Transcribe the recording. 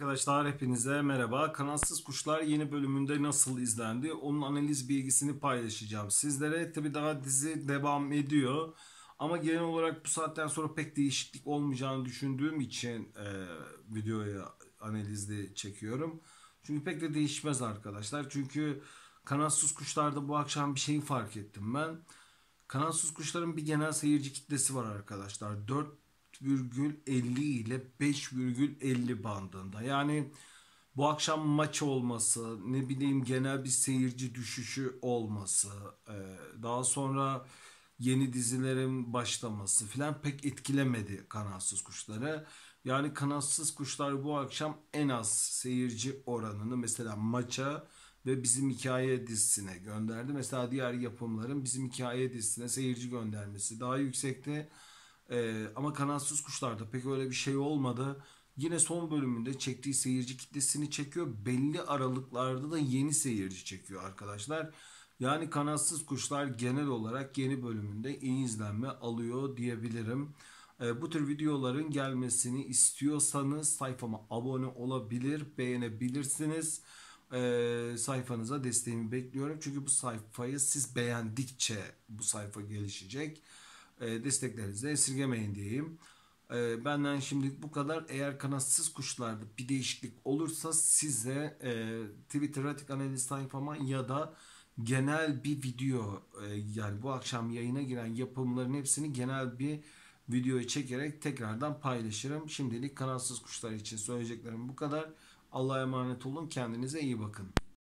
arkadaşlar hepinize merhaba. Kanatsız Kuşlar yeni bölümünde nasıl izlendi? Onun analiz bilgisini paylaşacağım sizlere. Tabi daha dizi devam ediyor. Ama genel olarak bu saatten sonra pek değişiklik olmayacağını düşündüğüm için e, videoya analizli çekiyorum. Çünkü pek de değişmez arkadaşlar. Çünkü Kanatsız Kuşlar'da bu akşam bir şeyi fark ettim ben. Kanatsız Kuşlar'ın bir genel seyirci kitlesi var arkadaşlar. 4 4,50 ile 5,50 bandında. Yani bu akşam maç olması, ne bileyim genel bir seyirci düşüşü olması, e, daha sonra yeni dizilerin başlaması filan pek etkilemedi kanatsız kuşları. Yani kanatsız kuşlar bu akşam en az seyirci oranını mesela maça ve bizim hikaye dizisine gönderdi. Mesela diğer yapımların bizim hikaye dizisine seyirci göndermesi daha yüksekti. Ee, ama kanatsız kuşlarda pek öyle bir şey olmadı. Yine son bölümünde çektiği seyirci kitlesini çekiyor. Belli aralıklarda da yeni seyirci çekiyor arkadaşlar. Yani kanatsız kuşlar genel olarak yeni bölümünde iyi izlenme alıyor diyebilirim. Ee, bu tür videoların gelmesini istiyorsanız sayfama abone olabilir, beğenebilirsiniz. Ee, sayfanıza desteğimi bekliyorum. Çünkü bu sayfayı siz beğendikçe bu sayfa gelişecek e, desteklerinizi esirgemeyin diyeyim. E, benden şimdilik bu kadar. Eğer kanatsız kuşlarda bir değişiklik olursa size e, Twitter Atik Analiz sayfama ya da genel bir video e, yani bu akşam yayına giren yapımların hepsini genel bir videoyu çekerek tekrardan paylaşırım. Şimdilik kanatsız kuşlar için söyleyeceklerim bu kadar. Allah'a emanet olun. Kendinize iyi bakın.